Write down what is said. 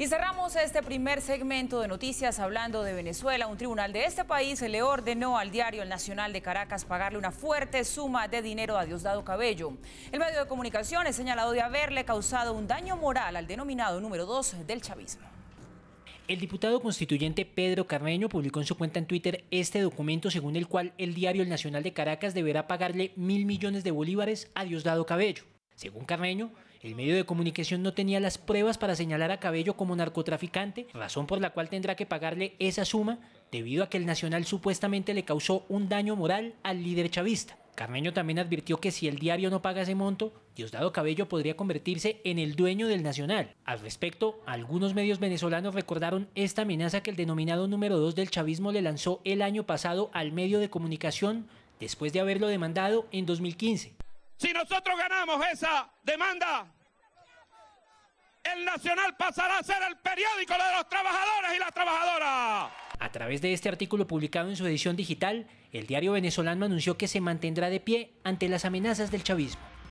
Y cerramos este primer segmento de noticias hablando de Venezuela. Un tribunal de este país le ordenó al diario El Nacional de Caracas pagarle una fuerte suma de dinero a Diosdado Cabello. El medio de comunicación es señalado de haberle causado un daño moral al denominado número 2 del chavismo. El diputado constituyente Pedro Carreño publicó en su cuenta en Twitter este documento según el cual el diario El Nacional de Caracas deberá pagarle mil millones de bolívares a Diosdado Cabello. Según Carreño, el medio de comunicación no tenía las pruebas para señalar a Cabello como narcotraficante, razón por la cual tendrá que pagarle esa suma debido a que el Nacional supuestamente le causó un daño moral al líder chavista. Carmeño también advirtió que si el diario no paga ese monto, Diosdado Cabello podría convertirse en el dueño del Nacional. Al respecto, algunos medios venezolanos recordaron esta amenaza que el denominado número 2 del chavismo le lanzó el año pasado al medio de comunicación después de haberlo demandado en 2015. Si nosotros ganamos esa demanda, el Nacional pasará a ser el periódico de los trabajadores y las trabajadoras. A través de este artículo publicado en su edición digital, el diario venezolano anunció que se mantendrá de pie ante las amenazas del chavismo.